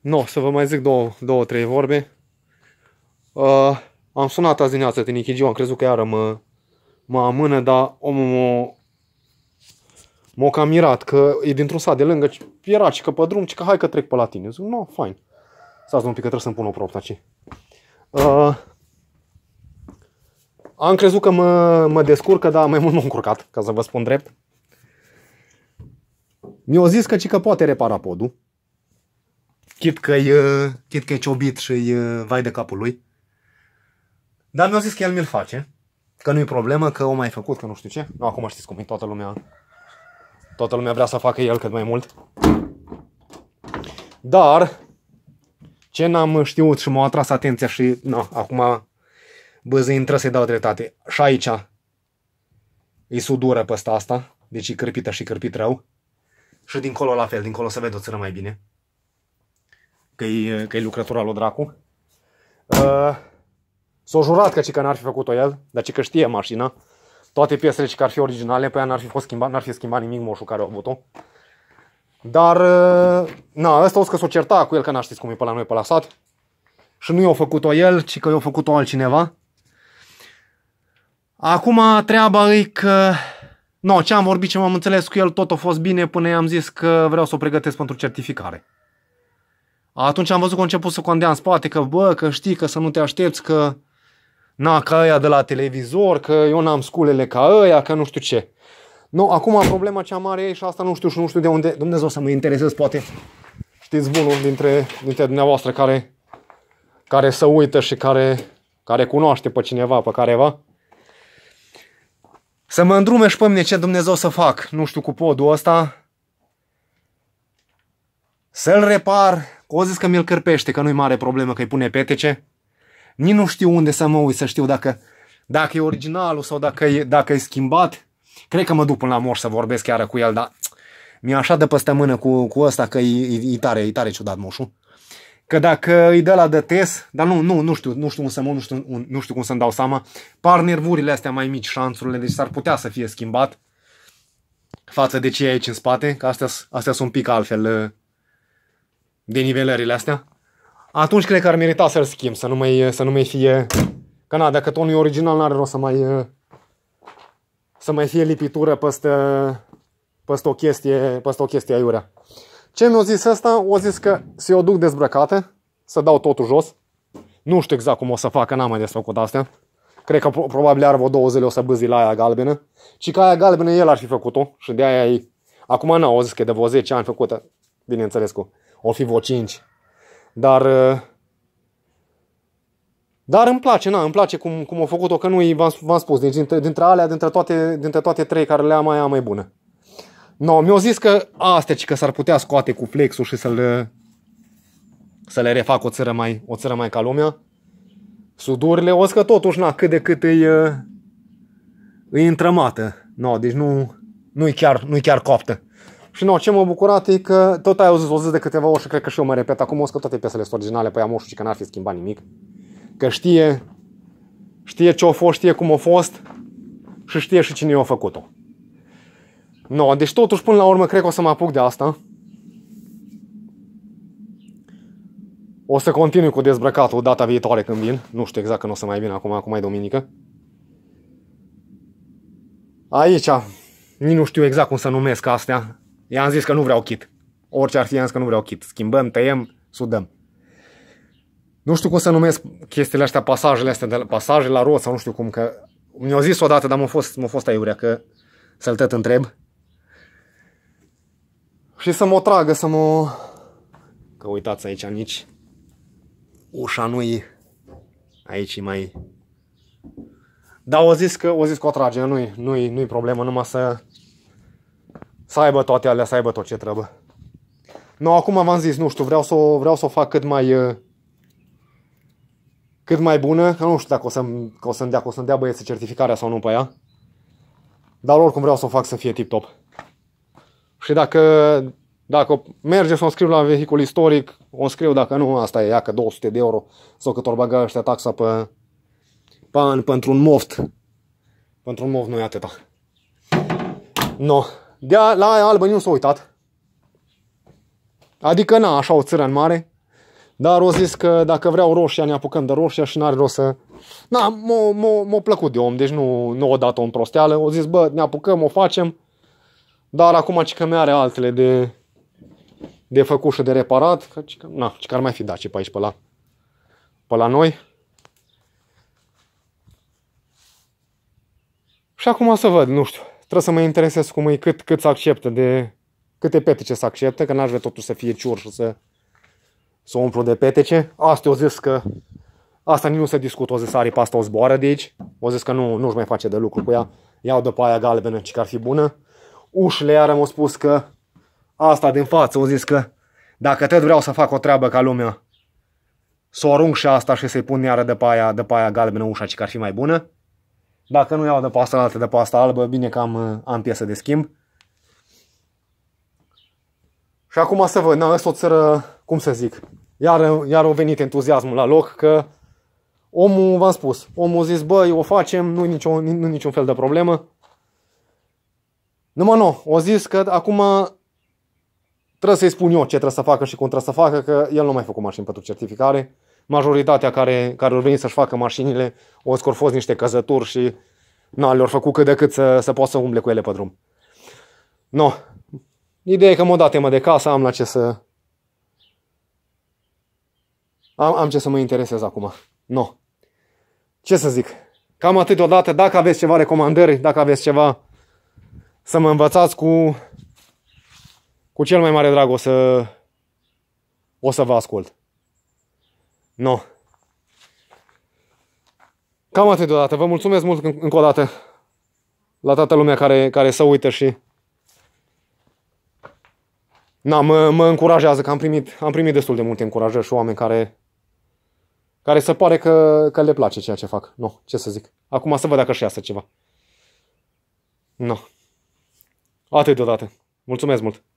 Nu, să vă mai zic două, două trei vorbe. Uh, am sunat azi dimineața Ikigiu, am crezut că iară mă, mă amână, dar omul m-a, m-a cam mirat că e dintr-un sat de lângă, era și că pe drum, și că hai că trec pe la tine. Eu zic, nu, no, fain. Stați un pic că trebuie să-mi pun o propta, ce? Uh, am crezut că mă, mă descurcă, dar mai mult m-am încurcat, ca să vă spun drept. Mi-au zis că, că poate repara podul Chit că e, chit că e ciobit și e vai de capul lui. Dar mi-a zis că el mi-l face. Că nu-i problemă, că o mai făcut, că nu știu ce. Nu, acum știți cum e toată lumea. Toată lumea vrea să facă el cât mai mult. Dar, ce n-am știut și m-a atras atenția și, na, acum băză intră să-i dau dreptate. Și aici e sudură pe asta, deci e cârpită și cârpit rău. Și dincolo la fel, dincolo se vede o țără mai bine că e că lucrătura lui dracu. Uh, s-a jurat că, că n-ar fi făcut-o el, dar că știe mașina. Toate piesele ce ar fi originale, pe ea n-ar fi, fost schimbat, n-ar fi schimbat nimic moșul care a avut-o. Dar, uh, na, ăsta o să s-o certa cu el, că n știți cum e pe la noi pe la sat. Și nu i-a făcut-o el, ci că i-a făcut-o altcineva. Acum treaba e că... No, ce am vorbit, ce m-am înțeles cu el, tot a fost bine până i-am zis că vreau să o pregătesc pentru certificare. Atunci am văzut că a început să condea în spate, că bă, că știi, că să nu te aștepți, că na, ca aia de la televizor, că eu n-am sculele ca aia, că nu știu ce. Nu, acum problema cea mare e și asta nu știu și nu știu de unde, Dumnezeu să mă interesez, poate știți bunul dintre, dintre dumneavoastră care, care să uită și care, care cunoaște pe cineva, pe careva. Să mă îndrume și pe mine ce Dumnezeu să fac, nu știu, cu podul ăsta. Să-l repar, o zis că mi-l cărpește, că nu-i mare problemă că i pune petece. Nici nu știu unde să mă uit să știu dacă, dacă e originalul sau dacă e, dacă e schimbat. Cred că mă duc până la moș să vorbesc chiar cu el, dar mi-e așa de peste mână cu, cu ăsta că e, e, e, tare, e tare ciudat moșul. Că dacă îi dă la de test, dar nu, nu, nu știu, nu știu cum să mă, nu știu, nu știu cum să-mi dau seama, par nervurile astea mai mici, șanțurile, deci s-ar putea să fie schimbat față de ce e aici în spate, că astea, astea sunt un pic altfel de nivelările astea, atunci cred că ar merita să-l schimb, să nu mai, să nu mai fie... Că na, dacă tonul original, n-are rost să mai... Să mai fie lipitură peste, peste o chestie, peste o chestie aiurea. Ce mi-a zis asta? O zis că să o duc dezbrăcate, să dau totul jos. Nu știu exact cum o să fac, că n-am mai desfăcut astea. Cred că probabil ar vă două zile o să bâzi la aia galbenă. Și că aia galbenă el ar fi făcut-o și de aia e... Acum n-au zis că de vreo 10 ani făcută, bineînțeles cu o fi vreo 5. Dar uh, dar îmi place, na, îmi place cum, cum au făcut-o, că nu v-am, v-am spus, deci dintre, dintre alea, dintre toate, dintre toate trei care le-am, aia mai bună. No, mi-au zis că astea, că s-ar putea scoate cu flexul și să-l, să le refac o țără mai, o țără mai ca lumea. Sudurile, o că totuși, na, cât de cât îi, uh, îi întrămată. No, deci nu, nu-i chiar, nu chiar coaptă. Și nu, ce m-a bucurat e că tot ai auzit, auzit de câteva ori și cred că și eu mă repet acum, o că toate piesele sunt originale, pe păi Amoșu și că n-ar fi schimbat nimic. Că știe, știe ce a fost, știe cum a fost și știe și cine i-a făcut-o. No, deci totuși până la urmă cred că o să mă apuc de asta. O să continui cu dezbrăcatul data viitoare când vin. Nu știu exact când o să mai vin acum, acum e duminică. Aici, nici nu știu exact cum să numesc astea. I-am zis că nu vreau kit. Orice ar fi, am zis că nu vreau kit. Schimbăm, tăiem, sudăm. Nu știu cum să numesc chestiile astea, pasajele astea, de la, pasaje la roți sau nu știu cum, că mi-au zis odată, dar m-a fost, m-a fost aiurea că să-l tot întreb. Și să mă tragă, să mă... Că uitați aici nici ușa nu-i... Aici e mai... Dar o zis că o, zis că o trage, nu-i, nu-i, nu-i problemă, numai să să aibă toate alea, să aibă tot ce trebuie. No, acum v-am zis, nu știu, vreau să, o, vreau să o fac cât mai uh, cât mai bună, că nu știu dacă o să-mi, o să dea, să dea băieții certificarea sau nu pe ea. Dar oricum vreau să o fac să fie tip-top. Și dacă, dacă merge să o scriu la vehicul istoric, o scriu, dacă nu, asta e, ia că 200 de euro sau cât ori băga ăștia taxa pe, pe an, pentru un moft. Pentru un moft nu e atâta. No. De a, la aia albă nu s-a uitat. Adică n-a așa o țără în mare. Dar o zis că dacă vreau roșia, ne apucăm de roșia și n-are rost să... Na, m-a plăcut de om, deci nu, nu o dat-o în prosteală. O zis, bă, ne apucăm, o facem. Dar acum ci că mai are altele de, de făcut și de reparat. Că, că, na, ce ar mai fi daci pe aici, pe la, pe la noi. Și acum să văd, nu știu. Trebuie să mă interesez cum e cât, cât să acceptă de câte petece să acceptă, că n-aș vrea totul să fie ciur și să, să umplu de petece. Asta o zis că asta nici nu se discută, o zis aripa asta o zboară de aici, o zis că nu, nu-și mai face de lucru cu ea, iau după aia galbenă, ci că ar fi bună. Ușile iară m au spus că asta din față, o zis că dacă tot vreau să fac o treabă ca lumea, să o arunc și asta și să-i pun iară după aia, după aia galbenă ușa, ci că ar fi mai bună. Dacă nu iau de pasta altă, de pasta albă, bine că am, uh, am piesă de schimb. Și acum să văd, na, asta o țără, cum să zic, iar, iar a venit entuziasmul la loc că omul, v-am spus, omul a zis, băi, o facem, nu niciun, nu niciun fel de problemă. Numai nu, o zis că acum trebuie să-i spun eu ce trebuie să facă și cum trebuie să facă, că el nu mai făcut mașini pentru certificare majoritatea care, care au venit să-și facă mașinile, o scorfoz niște căzături și na, le-au făcut cât de cât să, să poată să umble cu ele pe drum. No. Ideea e că mă dat temă de casă, am la ce să... Am, am ce să mă interesez acum. No. Ce să zic? Cam atât odată. Dacă aveți ceva recomandări, dacă aveți ceva să mă învățați cu, cu cel mai mare drag o să, o să vă ascult. No. Cam atât deodată. Vă mulțumesc mult încă o dată la toată lumea care, care să uită și... Na, mă, mă încurajează că am primit, am primit destul de multe încurajări și oameni care, care se pare că, că le place ceea ce fac. Nu, no, ce să zic. Acum să văd dacă și iasă ceva. Nu. No. Atât deodată. Mulțumesc mult!